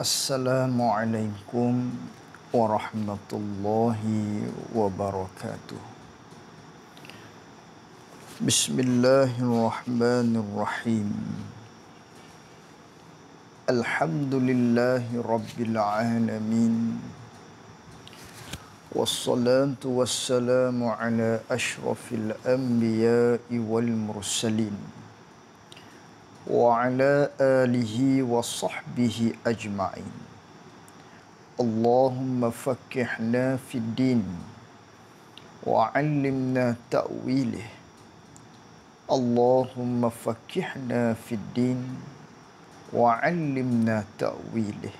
Assalamualaikum warahmatullahi wabarakatuh. Bismillahirrahmanirrahim. Alhamdulillahirabbil alamin. Wassalatu wassalamu ala asyrafil anbiya'i wal mursalin wa ala alihi wa sahbihi ajma'in. Allahumma fakihna fid din wa allimna ta'wilih. Allahumma fakihna fid din wa allimna ta'wilih.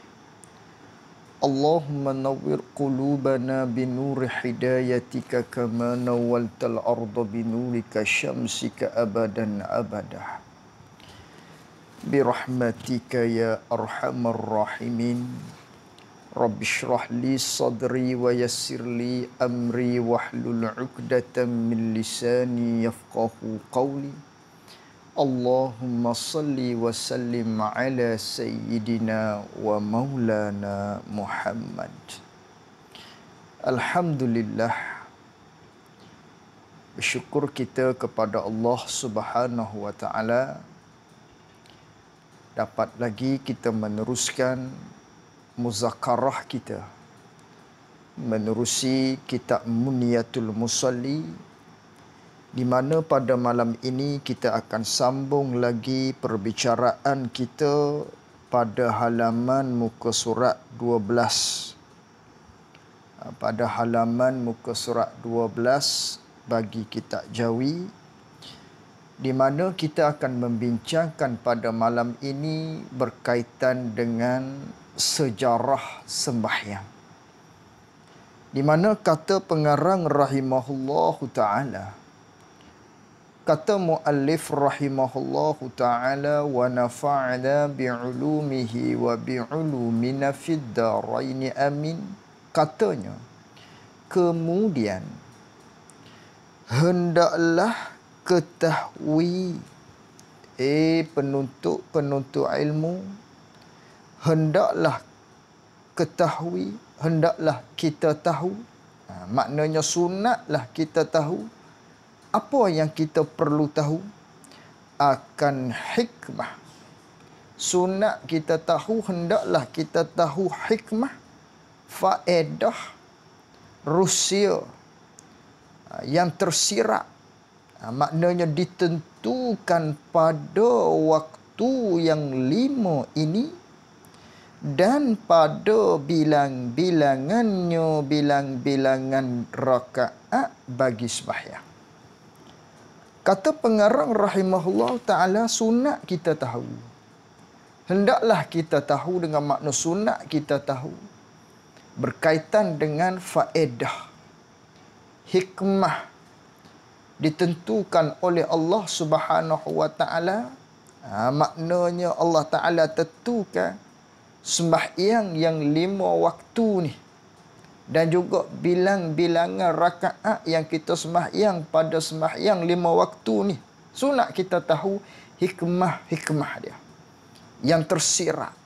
Allahumma nawwir qulubana bi nur hidayatika kama nawwaltal arda bi nurika syamsika abadan abadah. abadah. برحمتك يا أرحم الراحمين رب اشرح لي صدري ويسر لي أمري واحلل عقدة من لساني يفقه قولي اللهم صل وسلم على سيدنا ومولانا محمد الحمد لله Bersyukur kita kepada Allah Subhanahu wa taala dapat lagi kita meneruskan muzakarah kita menerusi kitab Muniyatul Musalli di mana pada malam ini kita akan sambung lagi perbicaraan kita pada halaman muka surat 12 pada halaman muka surat 12 bagi kitab Jawi di mana kita akan membincangkan pada malam ini berkaitan dengan sejarah sembahyang. Di mana kata pengarang rahimahullahu ta'ala, kata muallif rahimahullahu ta'ala, wa nafa'ala bi'ulumihi wa bi'ulumina fiddaraini amin, katanya, kemudian, hendaklah ketahui eh penuntut penuntut ilmu hendaklah ketahui hendaklah kita tahu ha, maknanya sunatlah kita tahu apa yang kita perlu tahu akan hikmah sunat kita tahu hendaklah kita tahu hikmah faedah rusia ha, yang tersirat Ha, maknanya ditentukan pada waktu yang lima ini dan pada bilang-bilangannya bilang-bilangan rakaat bagi sembahyang. Kata pengarang rahimahullah ta'ala sunat kita tahu. Hendaklah kita tahu dengan makna sunat kita tahu. Berkaitan dengan faedah. Hikmah ditentukan oleh Allah Subhanahu wa taala ha, maknanya Allah taala tentukan sembahyang yang lima waktu ni dan juga bilang-bilangan rakaat yang kita sembahyang pada sembahyang lima waktu ni sunat kita tahu hikmah-hikmah dia yang tersirat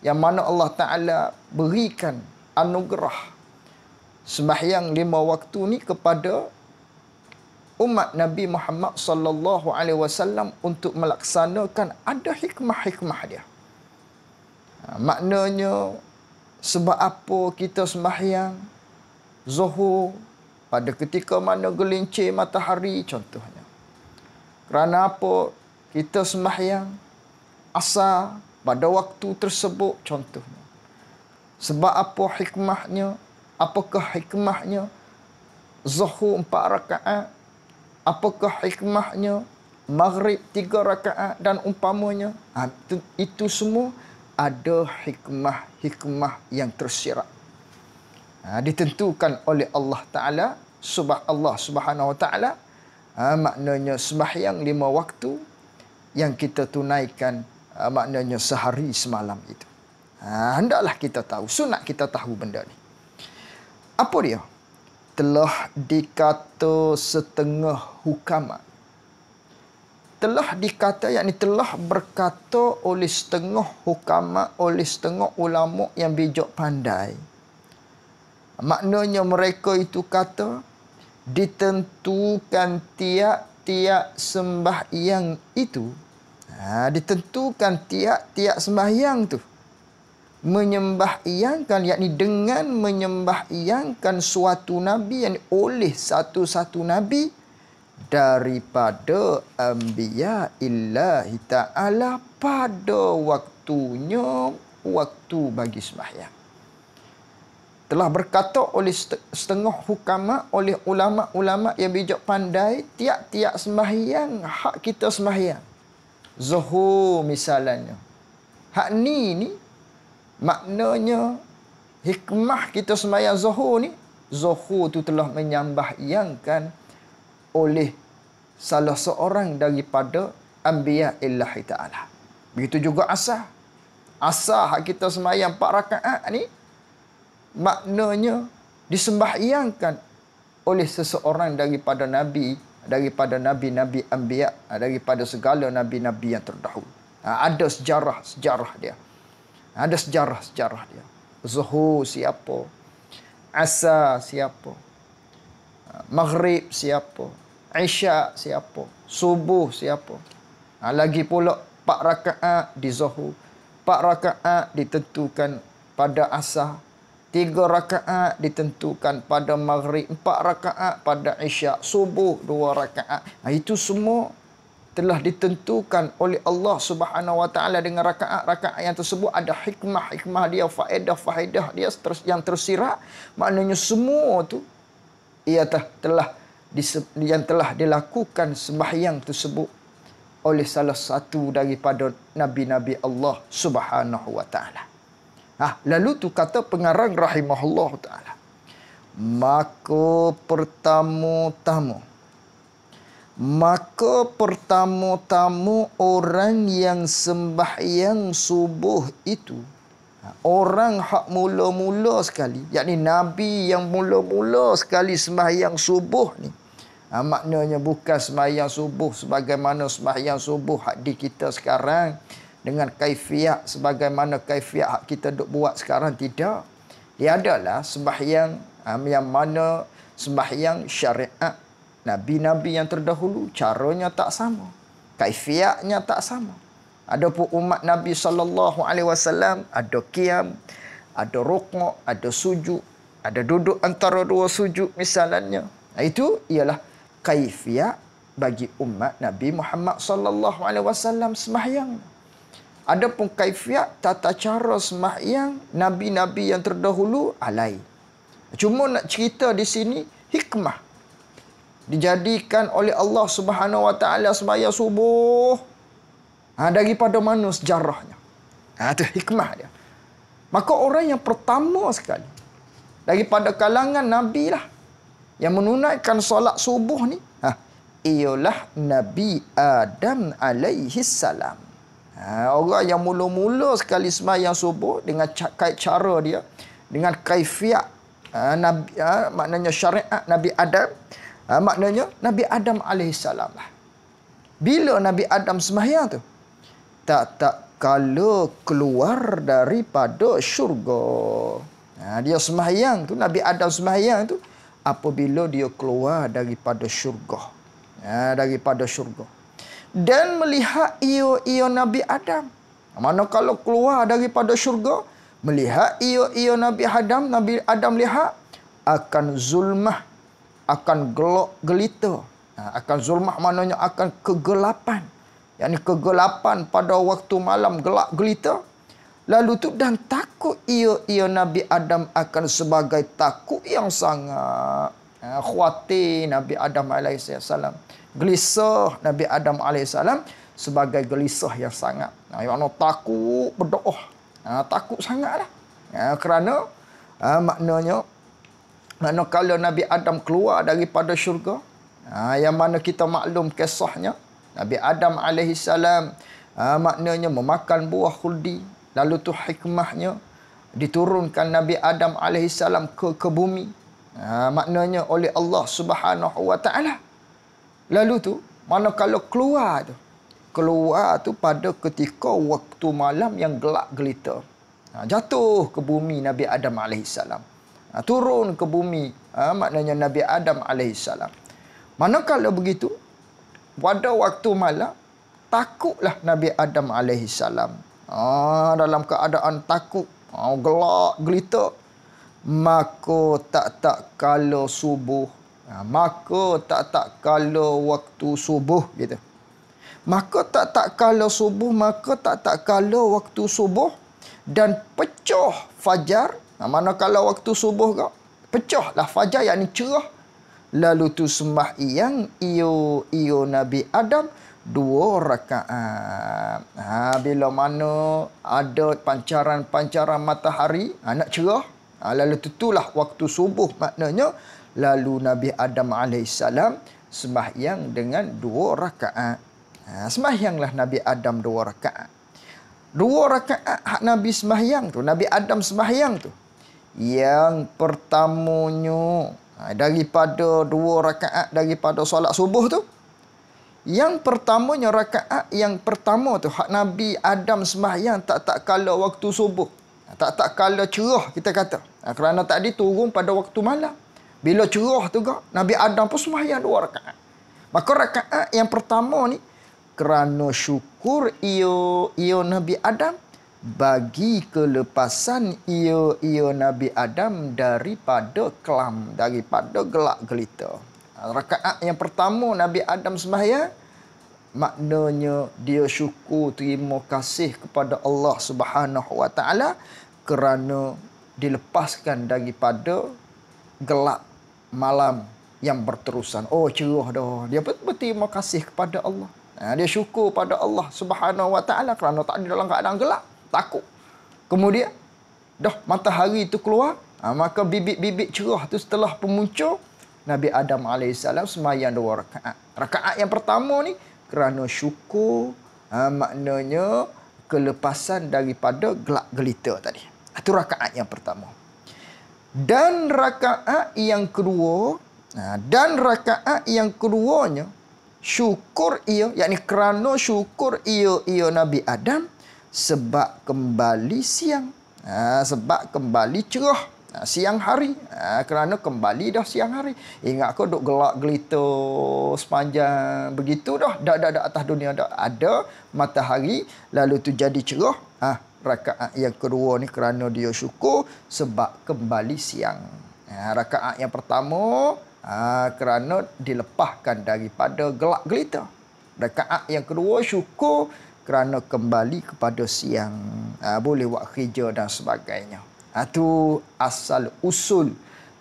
yang mana Allah taala berikan anugerah sembahyang lima waktu ni kepada umat Nabi Muhammad sallallahu alaihi wasallam untuk melaksanakan ada hikmah-hikmah dia. Ha, maknanya sebab apa kita sembahyang zuhur pada ketika mana gelincir matahari contohnya. Kerana apa kita sembahyang asar pada waktu tersebut contohnya. Sebab apa hikmahnya? Apakah hikmahnya? Zuhur empat rakaat apakah hikmahnya maghrib tiga rakaat dan umpamanya ha, itu, itu semua ada hikmah-hikmah yang tersirat ha, ditentukan oleh Allah Ta'ala subah Allah Subhanahu Wa Ta'ala ha, maknanya sembahyang lima waktu yang kita tunaikan ha, maknanya sehari semalam itu ha, hendaklah kita tahu sunat kita tahu benda ni apa dia telah dikata setengah hukama. Telah dikata, yakni telah berkata oleh setengah hukama, oleh setengah ulama yang bijak pandai. Maknanya mereka itu kata, ditentukan tiap-tiap sembahyang itu. Ha, ditentukan tiap-tiap sembahyang itu menyembah iyangkan yakni dengan menyembah iyangkan suatu nabi yang oleh satu-satu nabi daripada anbiya illahi ta'ala pada waktunya waktu bagi sembahyang telah berkata oleh setengah hukama oleh ulama-ulama yang bijak pandai tiap-tiap sembahyang hak kita sembahyang zuhur misalnya hak ni ni Maknanya hikmah kita semayang zuhur ni Zuhur tu telah menyambahyangkan oleh salah seorang daripada Ambiya Allah Ta'ala Begitu juga asah Asah kita semayang empat rakaat ni Maknanya disembahyangkan oleh seseorang daripada Nabi daripada nabi-nabi anbiya daripada segala nabi-nabi yang terdahulu ha, ada sejarah sejarah dia ada sejarah-sejarah dia. Zuhur siapa. Asa siapa. Maghrib siapa. Isyak siapa. Subuh siapa. Ha, lagi pula pak rakaat di Zuhur. pak rakaat ditentukan pada asar. Tiga rakaat ditentukan pada maghrib. Empat rakaat pada isyak. Subuh dua rakaat. Ha, itu semua telah ditentukan oleh Allah Subhanahu wa taala dengan rakaat-rakaat yang tersebut ada hikmah-hikmah dia faedah-faedah dia yang tersirat maknanya semua tu ia telah yang telah dilakukan sembahyang tersebut oleh salah satu daripada nabi-nabi Allah Subhanahu wa taala. Ha, lalu tu kata pengarang rahimahullah taala. Maka pertama-tama Maka pertama-tama orang yang sembahyang subuh itu Orang hak mula-mula sekali Yakni Nabi yang mula-mula sekali sembahyang subuh ni ha, Maknanya bukan sembahyang subuh Sebagaimana sembahyang subuh hak di kita sekarang Dengan kaifiat sebagaimana kaifiat hak kita duk buat sekarang Tidak Dia adalah sembahyang ha, yang mana sembahyang syariat nabi-nabi yang terdahulu caranya tak sama kaifiatnya tak sama Ada pun umat nabi sallallahu alaihi wasallam ada qiam ada rukuk ada sujud ada duduk antara dua sujud misalnya itu ialah kaifiat bagi umat nabi Muhammad sallallahu alaihi wasallam sembahyang adapun kaifiat tata cara sembahyang nabi-nabi yang terdahulu alai cuma nak cerita di sini hikmah dijadikan oleh Allah Subhanahu wa taala sembahyang subuh. Ha, daripada mana sejarahnya? Ha, itu hikmah dia. Maka orang yang pertama sekali daripada kalangan nabi lah yang menunaikan solat subuh ni ha ialah Nabi Adam alaihi salam. Ha, orang yang mula-mula sekali sembahyang subuh dengan kait cara dia dengan kaifiat ha, nabi ha, maknanya syariat Nabi Adam Ha, maknanya Nabi Adam AS lah. Bila Nabi Adam semahyang tu? Tak tak kala keluar daripada syurga. Ha, dia semahyang tu, Nabi Adam semahyang tu. Apabila dia keluar daripada syurga. Ha, daripada syurga. Dan melihat ia, ia Nabi Adam. Mana kalau keluar daripada syurga. Melihat ia, ia Nabi Adam. Nabi Adam lihat. Akan zulmah akan gelok gelita ha, akan zulmah maknanya akan kegelapan Yang ini kegelapan pada waktu malam gelak gelita lalu tu dan takut ia ia nabi adam akan sebagai takut yang sangat ha, khawatir nabi adam alaihi salam gelisah nabi adam alaihi sebagai gelisah yang sangat nah ha, yakni takut berdoa takut sangatlah kerana maknanya mana manakala Nabi Adam keluar daripada syurga ha, yang mana kita maklum kisahnya Nabi Adam alaihi ha, maknanya memakan buah khuldi lalu tu hikmahnya diturunkan Nabi Adam alaihi ke ke bumi ha, maknanya oleh Allah Subhanahu lalu tu mana manakala keluar tu keluar tu pada ketika waktu malam yang gelap gelita ha, jatuh ke bumi Nabi Adam alaihi ha, turun ke bumi ha, maknanya Nabi Adam alaihissalam. Manakala begitu pada waktu malam takutlah Nabi Adam alaihissalam. Ha, dalam keadaan takut, ha, gelak, gelitak Mako tak tak kalau subuh ha, maka tak tak kalau waktu subuh gitu maka tak tak kalau subuh maka tak tak kalau waktu subuh dan pecah fajar Nah, mana kalau waktu subuh kau lah fajar yang ni cerah. Lalu tu sembah yang iyo iyo Nabi Adam dua rakaat. Ha, bila mana ada pancaran-pancaran matahari ha, nak cerah. Ha, lalu tu itulah waktu subuh maknanya. Lalu Nabi Adam AS sembah yang dengan dua rakaat. Ha, sembah lah Nabi Adam dua rakaat. Dua rakaat hak Nabi sembahyang tu. Nabi Adam sembahyang tu yang pertamanya ha, daripada dua rakaat daripada solat subuh tu yang pertamanya rakaat yang pertama tu hak Nabi Adam sembahyang tak tak kala waktu subuh ha, tak tak kala cerah kita kata ha, kerana tadi turun pada waktu malam bila cerah tu kak Nabi Adam pun sembahyang dua rakaat maka rakaat yang pertama ni kerana syukur ia ia Nabi Adam bagi kelepasan ia ia Nabi Adam daripada kelam daripada gelak gelita. Rakaat yang pertama Nabi Adam sembahyang maknanya dia syukur terima kasih kepada Allah Subhanahu Wa Taala kerana dilepaskan daripada gelap malam yang berterusan. Oh cerah dah. Dia berterima kasih kepada Allah. Ha, dia syukur pada Allah Subhanahu Wa Taala kerana tak ada dalam keadaan gelap takut. Kemudian dah matahari itu keluar, ha, maka bibit-bibit cerah tu setelah pemuncul Nabi Adam AS semayang dua rakaat. Rakaat yang pertama ni kerana syukur ha, maknanya kelepasan daripada gelap gelita tadi. Itu ah, rakaat yang pertama. Dan rakaat yang kedua, ha, dan rakaat yang keduanya syukur ia, yakni kerana syukur ia ia Nabi Adam, sebab kembali siang. Ha, sebab kembali cerah ha, siang hari. Ha, kerana kembali dah siang hari. Ingat kau duk gelak gelito sepanjang begitu dah. Dah dah atas dunia dah ada matahari lalu tu jadi cerah. Ha, rakaat yang kedua ni kerana dia syukur sebab kembali siang. Ha, rakaat yang pertama ha, kerana dilepaskan daripada gelak gelito. Rakaat yang kedua syukur kerana kembali kepada siang ha, boleh buat kerja dan sebagainya itu ah, ha, asal usul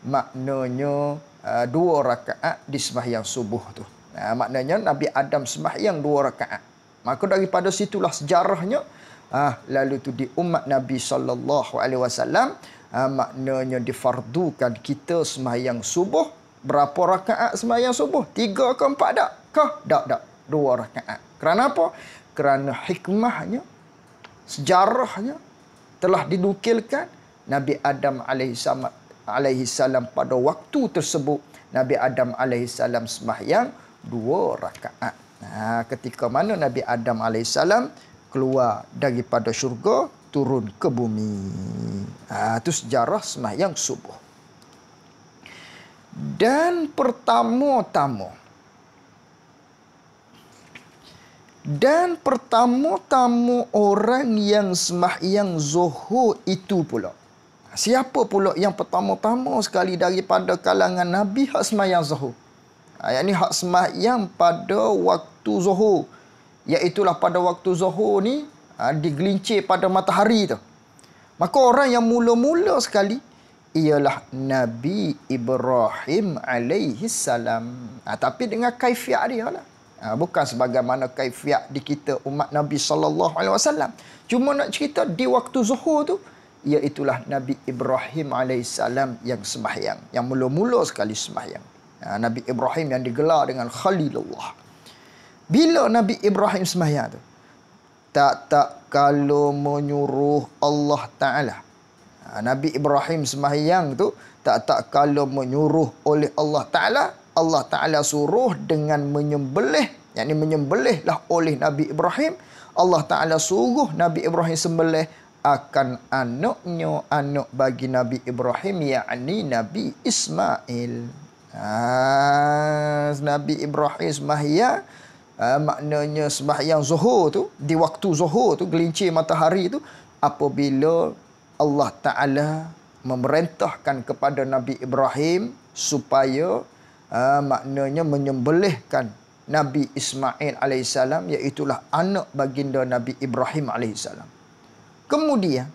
maknanya ha, dua rakaat di sembahyang subuh tu ha, maknanya Nabi Adam sembahyang dua rakaat maka daripada situlah sejarahnya ha, lalu tu di umat Nabi saw ha, maknanya difardukan kita sembahyang subuh berapa rakaat sembahyang subuh tiga ke empat dak kah dak dak dua rakaat kerana apa? kerana hikmahnya, sejarahnya telah didukilkan Nabi Adam alaihi salam pada waktu tersebut Nabi Adam alaihi salam sembahyang dua rakaat. Nah, ha, ketika mana Nabi Adam alaihi salam keluar daripada syurga turun ke bumi. Ah, itu sejarah sembahyang subuh. Dan pertama-tama Dan pertamu tama orang yang semah yang zuhur itu pula. Siapa pula yang pertama-tama sekali daripada kalangan Nabi hak semahyang zuhur? Ha, yang ini hak semah yang pada waktu zuhur. Iaitulah pada waktu zuhur ni ha, digelincir pada matahari tu. Maka orang yang mula-mula sekali ialah Nabi Ibrahim alaihissalam. Ha, tapi dengan kaifiat dia lah. Ha, bukan sebagaimana kaifiat di kita umat Nabi sallallahu alaihi wasallam. Cuma nak cerita di waktu Zuhur tu iaitu Nabi Ibrahim alaihi yang sembahyang, yang mula-mula sekali sembahyang. Ha, Nabi Ibrahim yang digelar dengan Khalilullah. Bila Nabi Ibrahim sembahyang tu? Tak tak kalau menyuruh Allah Taala. Ha, Nabi Ibrahim sembahyang tu tak tak kalau menyuruh oleh Allah Taala Allah Ta'ala suruh dengan menyembelih. Yang ini menyembelihlah oleh Nabi Ibrahim. Allah Ta'ala suruh Nabi Ibrahim sembelih akan anaknya anak bagi Nabi Ibrahim. ini Nabi Ismail. Ah, Nabi Ibrahim Ismail. Ha, ah, maknanya sembahyang zuhur tu di waktu zuhur tu gelincir matahari tu apabila Allah Taala memerintahkan kepada Nabi Ibrahim supaya Ah, maknanya menyembelihkan Nabi Ismail alaihissalam iaitu anak baginda Nabi Ibrahim alaihissalam. Kemudian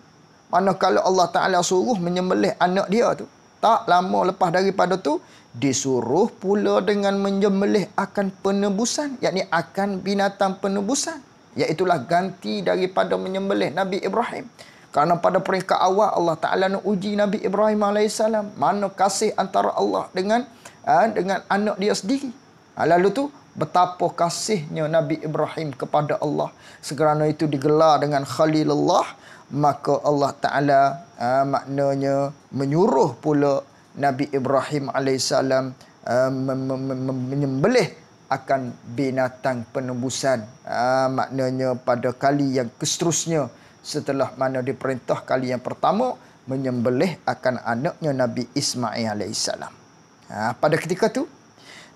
manakala Allah Taala suruh menyembelih anak dia tu, tak lama lepas daripada tu disuruh pula dengan menyembelih akan penebusan, yakni akan binatang penebusan, iaitu ganti daripada menyembelih Nabi Ibrahim. Kerana pada peringkat awal Allah Taala nak uji Nabi Ibrahim alaihissalam, mana kasih antara Allah dengan Ha, dengan anak dia sendiri. Ha, lalu tu betapa kasihnya Nabi Ibrahim kepada Allah. Segerana itu digelar dengan Khalilullah. Maka Allah Ta'ala ha, maknanya menyuruh pula Nabi Ibrahim AS menyembelih akan binatang penembusan. Maknanya pada kali yang keseterusnya setelah mana diperintah kali yang pertama menyembelih akan anaknya Nabi Ismail alaihissalam ha, pada ketika tu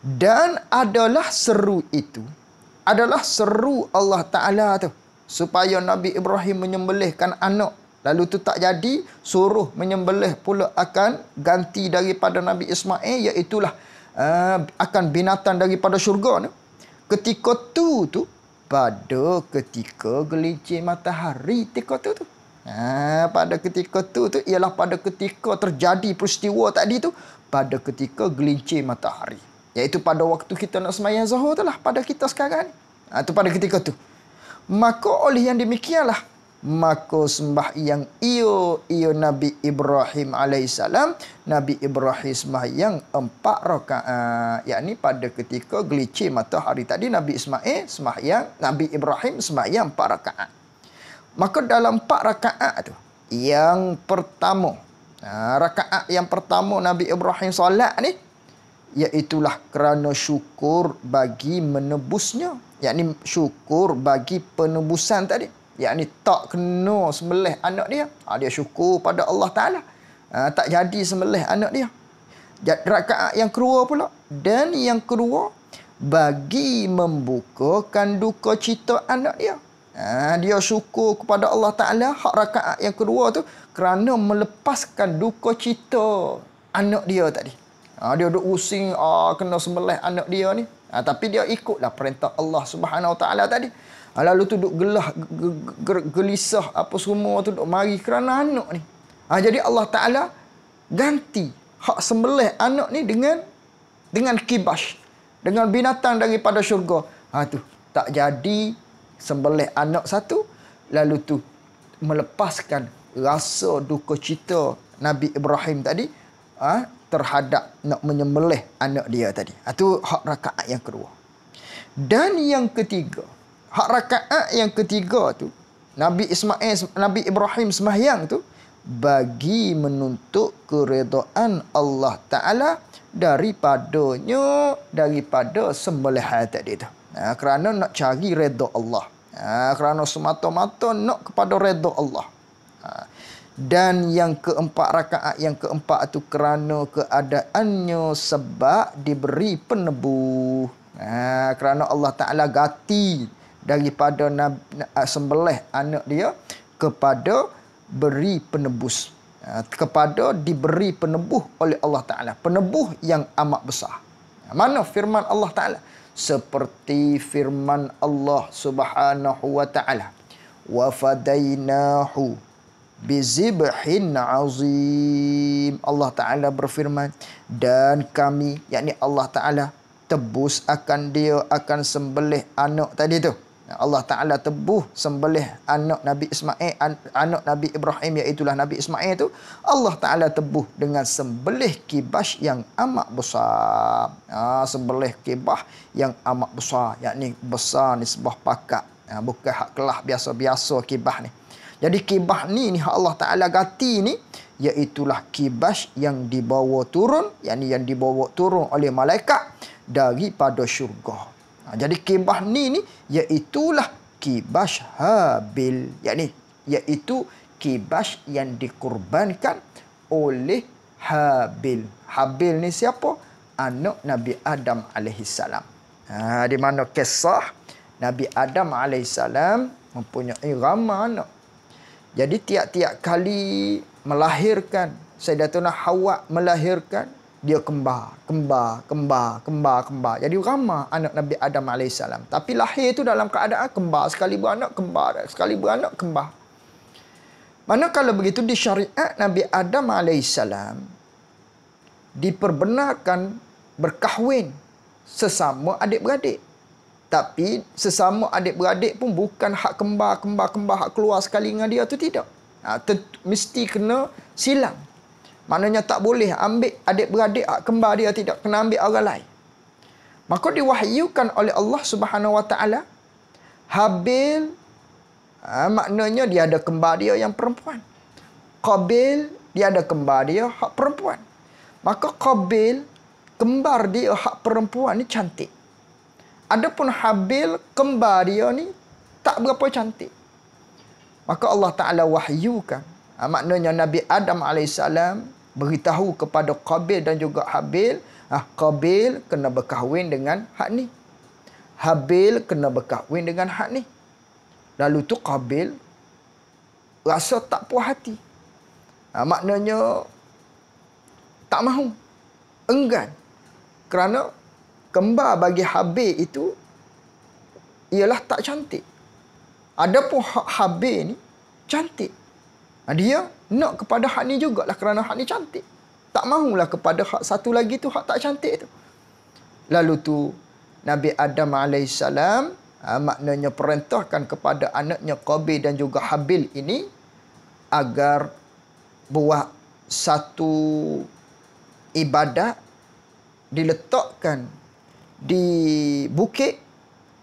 dan adalah seru itu adalah seru Allah Taala tu supaya Nabi Ibrahim menyembelihkan anak lalu tu tak jadi suruh menyembelih pula akan ganti daripada Nabi Ismail iaitu lah uh, ha, akan binatang daripada syurga ni ketika tu tu pada ketika gelincir matahari ketika tu tu ha, pada ketika tu tu ialah pada ketika terjadi peristiwa tadi tu pada ketika gelincir matahari. Iaitu pada waktu kita nak semayang zuhur tu lah. Pada kita sekarang. Itu ha, pada ketika tu. Maka oleh yang demikianlah. Maka sembah yang iyo iyo Nabi Ibrahim AS. Nabi Ibrahim sembah yang empat rakaat. Yang ni pada ketika gelincir matahari tadi. Nabi Ismail sembah yang Nabi Ibrahim sembah yang empat rakaat. Maka dalam empat rakaat tu. Yang pertama Ha, rakaat yang pertama Nabi Ibrahim solat ni iaitulah kerana syukur bagi menebusnya yakni syukur bagi penebusan tadi yakni tak kena sembelih anak dia ha, dia syukur pada Allah Taala ha, tak jadi sembelih anak dia rakaat yang kedua pula dan yang kedua bagi membukakan duka cita anak dia Ah, dia syukur kepada Allah Ta'ala hak rakaat yang kedua tu kerana melepaskan duka cita anak dia tadi. Ha, dia duduk using ah, kena semelih anak dia ni. Ha, tapi dia ikutlah perintah Allah Subhanahu Wa Ta'ala tadi. Ha, lalu tu duduk gelah, gelisah apa semua tu duduk mari kerana anak ni. Ha, jadi Allah Ta'ala ganti hak sembelih anak ni dengan dengan kibas. Dengan binatang daripada syurga. Ha, tu tak jadi sembelih anak satu lalu tu melepaskan rasa duka cita Nabi Ibrahim tadi ha, terhadap nak menyembelih anak dia tadi. Itu ha, hak rakaat yang kedua. Dan yang ketiga, hak rakaat yang ketiga tu Nabi Ismail Nabi Ibrahim sembahyang tu bagi menuntut keredaan Allah Taala daripadanya daripada sembelihan tadi tu. Ha, kerana nak cari redha Allah. Ha, kerana semata-mata nak kepada redha Allah. Ha, dan yang keempat rakaat yang keempat itu kerana keadaannya sebab diberi penebuh. kerana Allah Taala ganti daripada ah, sembelih anak dia kepada beri penebus kepada diberi penebuh oleh Allah Ta'ala. Penebuh yang amat besar. Mana firman Allah Ta'ala? seperti firman Allah Subhanahu wa taala wa fadainahu bizibhin azim Allah taala berfirman dan kami yakni Allah taala tebus akan dia akan sembelih anak tadi tu Allah Ta'ala tebuh sembelih anak Nabi Ismail, anak Nabi Ibrahim iaitulah Nabi Ismail itu. Allah Ta'ala tebuh dengan sembelih kibas yang amat besar. Ha, sembelih kibas yang amat besar. Yang ini besar ni sebuah pakat. Ha, bukan hak kelah biasa-biasa kibas ni. Jadi kibas ni ni Allah Ta'ala ganti ni. Iaitulah kibas yang dibawa turun. Yang ni yang dibawa turun oleh malaikat daripada syurga. Ha, jadi kibah ni ni iaitulah kibash habil. Yakni iaitu kibash yang dikurbankan oleh Habil. Habil ni siapa? Anak Nabi Adam AS. Ha, di mana kisah Nabi Adam AS mempunyai ramah anak. Jadi tiap-tiap kali melahirkan Sayyidatuna Hawa melahirkan dia kembar, kembar, kembar, kembar, kembar. Jadi ramah anak Nabi Adam AS. Tapi lahir itu dalam keadaan kembar. Sekali beranak, kembar. Sekali beranak, kembar. kalau begitu di syariat Nabi Adam AS, diperbenarkan berkahwin sesama adik-beradik. Tapi sesama adik-beradik pun bukan hak kembar, kembar, kembar, hak keluar sekali dengan dia itu tidak. Ha, mesti kena silang. Maknanya tak boleh ambil adik-beradik ah, kembar dia tidak kena ambil orang lain. Maka diwahyukan oleh Allah Subhanahu Wa Taala Habil ha, maknanya dia ada kembar dia yang perempuan. Qabil dia ada kembar dia hak perempuan. Maka Qabil kembar dia hak perempuan ni cantik. Adapun Habil kembar dia ni tak berapa cantik. Maka Allah Taala wahyukan ha, maknanya Nabi Adam alaihissalam beritahu kepada Qabil dan juga Habil, ah Qabil kena berkahwin dengan hak ni. Habil kena berkahwin dengan hak ni. Lalu tu Qabil rasa tak puas hati. Ha, maknanya tak mahu. Enggan. Kerana kembar bagi Habil itu ialah tak cantik. Adapun hak Habil ni cantik. Ha, dia nak kepada hak ni jugalah kerana hak ni cantik. Tak mahulah kepada hak satu lagi tu, hak tak cantik tu. Lalu tu, Nabi Adam AS ah, maknanya perintahkan kepada anaknya Qabil dan juga Habil ini agar buat satu ibadat diletakkan di bukit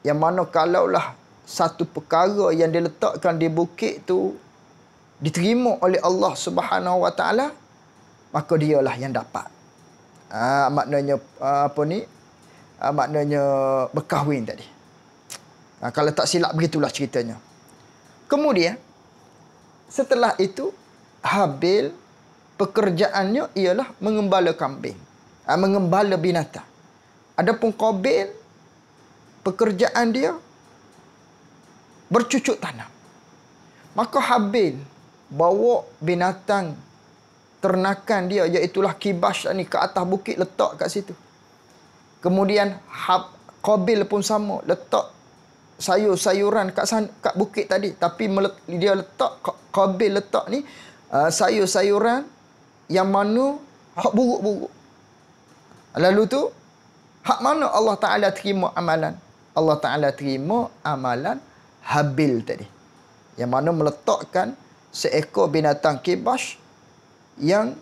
yang mana kalaulah satu perkara yang diletakkan di bukit tu diterima oleh Allah Subhanahu Wa Taala maka dialah yang dapat uh, maknanya uh, apa ni uh, maknanya berkahwin tadi uh, kalau tak silap begitulah ceritanya kemudian setelah itu Habil pekerjaannya ialah mengembala kambing uh, mengembala binatang adapun Qabil pekerjaan dia bercucuk tanam maka Habil bawa binatang ternakan dia iaitulah kibash ni ke atas bukit letak kat situ. Kemudian hab Qabil pun sama letak sayur-sayuran kat sana, kat bukit tadi tapi dia letak Qabil letak ni uh, sayur-sayuran yang mana hak buruk-buruk. Lalu tu hak mana Allah Taala terima amalan? Allah Taala terima amalan Habil tadi. Yang mana meletakkan seekor binatang kibas yang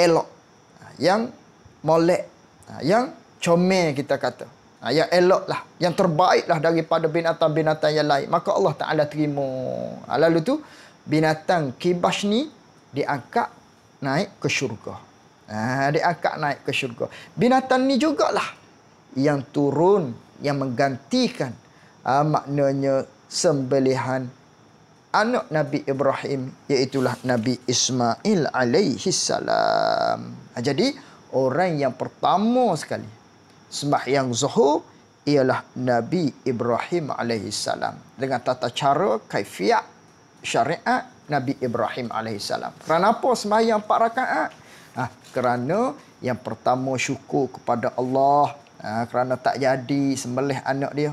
elok, yang molek, yang comel kita kata. Ha, yang elok lah, yang terbaik terbaiklah daripada binatang-binatang yang lain. Maka Allah Ta'ala terima. Ha, lalu tu binatang kibas ni diangkat naik ke syurga. Ha, diangkat naik ke syurga. Binatang ni jugalah yang turun, yang menggantikan maknanya sembelihan anak Nabi Ibrahim iaitulah Nabi Ismail alaihi salam. Ha, jadi orang yang pertama sekali sembahyang zuhur ialah Nabi Ibrahim alaihi salam dengan tata cara kaifiat syariat Nabi Ibrahim alaihi salam. Kerana Kenapa sembahyang 4 rakaat? Ah kerana yang pertama syukur kepada Allah ha, kerana tak jadi sembelih anak dia.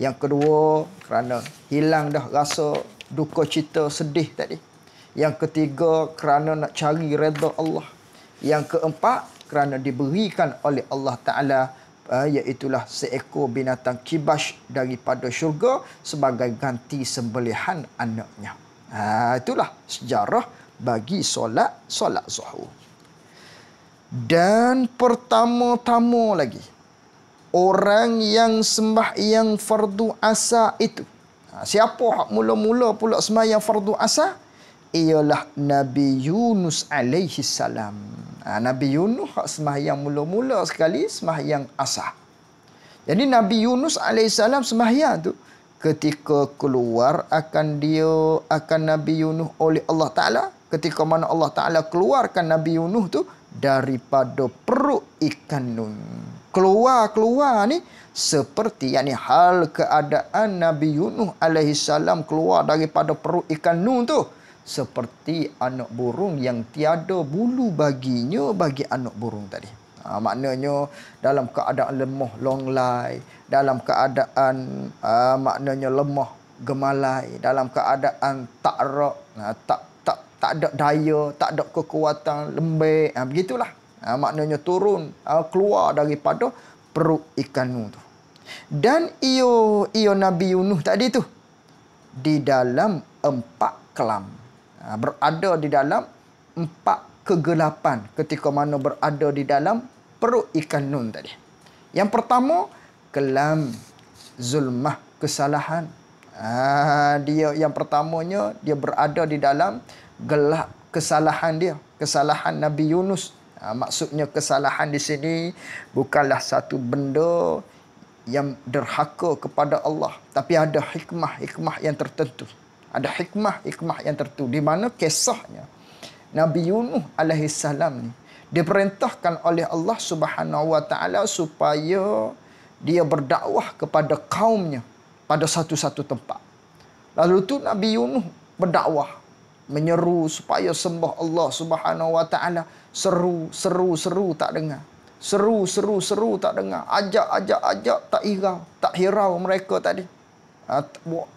Yang kedua kerana hilang dah rasa duka cita sedih tadi. Yang ketiga kerana nak cari redha Allah. Yang keempat kerana diberikan oleh Allah Ta'ala eh, iaitulah seekor binatang kibas daripada syurga sebagai ganti sembelihan anaknya. Ha, itulah sejarah bagi solat solat zuhur. Dan pertama-tama lagi orang yang sembah yang fardu asa itu Ha, siapa hak mula-mula pula semayang fardu asah? Ialah Nabi Yunus alaihi salam. Ha, Nabi Yunus hak semayang mula-mula sekali semayang asah. Jadi Nabi Yunus alaihi salam semayang tu ketika keluar akan dia akan Nabi Yunus oleh Allah Taala ketika mana Allah Taala keluarkan Nabi Yunus tu daripada perut ikan nun. Keluar-keluar ni seperti yakni hal keadaan Nabi Yunus alaihi salam keluar daripada perut ikan nun tu seperti anak burung yang tiada bulu baginya bagi anak burung tadi. Ha, maknanya dalam keadaan lemah longlai, dalam keadaan uh, maknanya lemah gemalai, dalam keadaan tak rak, uh, ha, tak tak ada daya, tak ada kekuatan, lembek. Ha, begitulah. Ha, maknanya turun, ha, keluar daripada perut ikan tu. Dan iyo iyo Nabi Yunus tadi tu di dalam empat kelam. Ha, berada di dalam empat kegelapan ketika mana berada di dalam perut ikan nun tadi. Yang pertama kelam zulmah kesalahan. Ha, dia yang pertamanya dia berada di dalam gelap kesalahan dia kesalahan Nabi Yunus ha, maksudnya kesalahan di sini bukanlah satu benda yang derhaka kepada Allah tapi ada hikmah-hikmah yang tertentu ada hikmah-hikmah yang tertentu di mana kisahnya Nabi Yunus alaihi ni diperintahkan oleh Allah Subhanahu wa taala supaya dia berdakwah kepada kaumnya pada satu-satu tempat lalu tu Nabi Yunus berdakwah menyeru supaya sembah Allah Subhanahu wa taala seru seru seru tak dengar seru seru seru tak dengar ajak ajak ajak tak hirau tak hirau mereka tadi ha,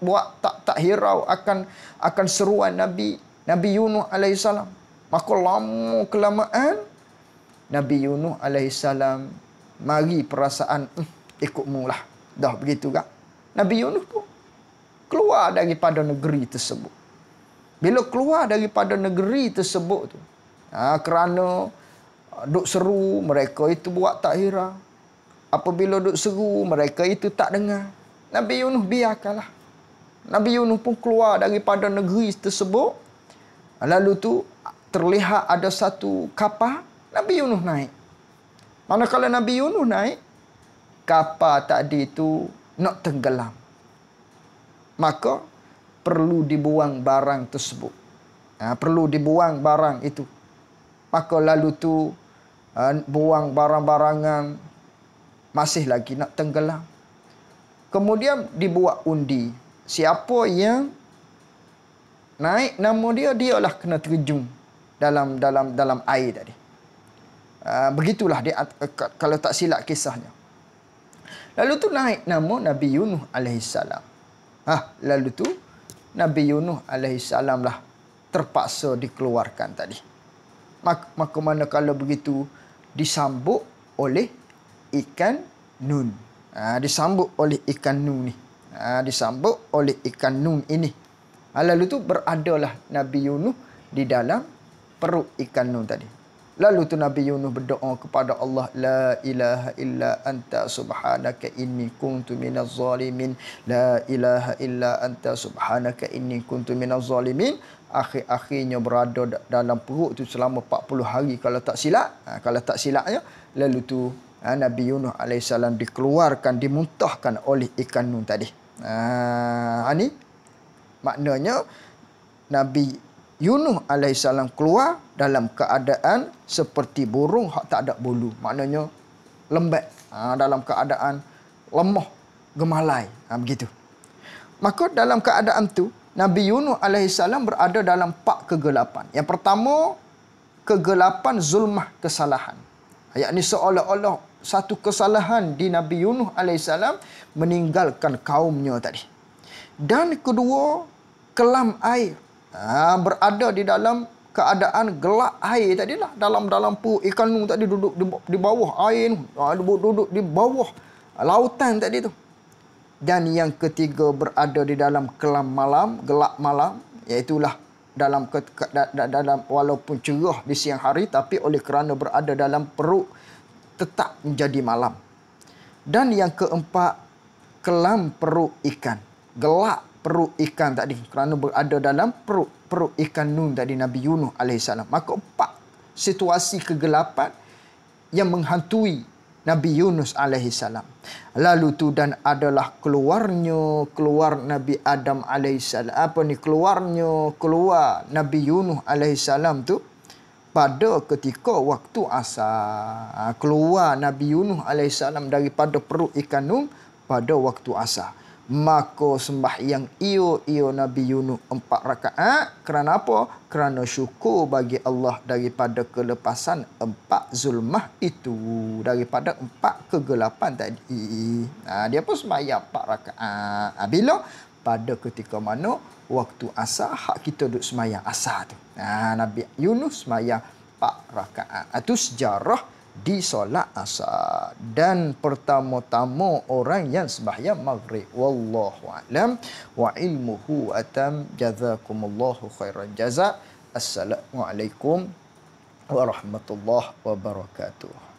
buat, tak tak hirau akan akan seruan nabi nabi Yunus alaihi salam maka lama kelamaan nabi Yunus alaihi salam mari perasaan hm, eh, ikutmu lah dah begitu kan nabi Yunus pun keluar daripada negeri tersebut bila keluar daripada negeri tersebut tu. Ha, kerana uh, duk seru mereka itu buat tak hira. Apabila duk seru mereka itu tak dengar. Nabi Yunus biarkanlah. Nabi Yunus pun keluar daripada negeri tersebut. Lalu tu terlihat ada satu kapal. Nabi Yunus naik. Manakala Nabi Yunus naik. Kapal tadi tu nak tenggelam. Maka perlu dibuang barang tersebut. Ha, perlu dibuang barang itu. Maka lalu tu ha, buang barang-barangan masih lagi nak tenggelam. Kemudian dibuat undi. Siapa yang naik nama dia, dia lah kena terjun dalam dalam dalam air tadi. Ha, begitulah dia kalau tak silap kisahnya. Lalu tu naik nama Nabi Yunus alaihissalam. Ah lalu tu Nabi Yunus alaihi salam lah terpaksa dikeluarkan tadi. Maka, maka mana kalau begitu disambut oleh ikan nun. Ha, disambut oleh ikan nun ni. Ha, disambut oleh ikan nun ini. Ha, lalu tu beradalah Nabi Yunus di dalam perut ikan nun tadi. Lalu tu Nabi Yunus berdoa kepada Allah La ilaha illa anta subhanaka inni kuntu minaz zalimin La ilaha illa anta subhanaka inni kuntu minaz zalimin Akhir-akhirnya berada dalam perut tu selama 40 hari kalau tak silap ha, Kalau tak silapnya Lalu tu ha, Nabi Yunus AS dikeluarkan, dimuntahkan oleh ikan nun tadi Ha, ini ha, maknanya Nabi Yunus alaihissalam keluar dalam keadaan seperti burung hak tak ada bulu. Maknanya lembek. Ha, dalam keadaan lemah, gemalai. Ha, begitu. Maka dalam keadaan tu Nabi Yunus alaihissalam berada dalam pak kegelapan. Yang pertama, kegelapan zulmah kesalahan. Yakni seolah-olah satu kesalahan di Nabi Yunus alaihissalam meninggalkan kaumnya tadi. Dan kedua, kelam air ha, berada di dalam keadaan gelap air tadi lah dalam dalam pu ikan nung tadi duduk di, di bawah air ah, duduk, duduk di bawah lautan tadi tu dan yang ketiga berada di dalam kelam malam gelap malam iaitu dalam ke, ke, da, da, dalam walaupun cerah di siang hari tapi oleh kerana berada dalam perut tetap menjadi malam dan yang keempat kelam perut ikan gelap perut ikan tadi kerana berada dalam perut perut ikan nun tadi Nabi Yunus alaihissalam. Maka empat situasi kegelapan yang menghantui Nabi Yunus alaihissalam. Lalu tu dan adalah keluarnya keluar Nabi Adam alaihissalam. Apa ni keluarnya keluar Nabi Yunus alaihissalam tu pada ketika waktu asar. Ha, keluar Nabi Yunus alaihissalam daripada perut ikan nun pada waktu asar. Mako yang iyo iyo Nabi Yunus empat rakaat. Ha? Kerana apa? Kerana syukur bagi Allah daripada kelepasan empat zulmah itu. Daripada empat kegelapan tadi. Ha, dia pun sembahyang empat rakaat. Ha, bila? Pada ketika mana? Waktu asar. Hak kita duduk sembahyang asar tu. Ha, Nabi Yunus sembahyang empat rakaat. Itu ha, sejarah di solat asar dan pertama-tama orang yang sembahyang maghrib wallahu alam wa ilmuhu atam jazakumullahu khairan jaza assalamualaikum warahmatullahi wabarakatuh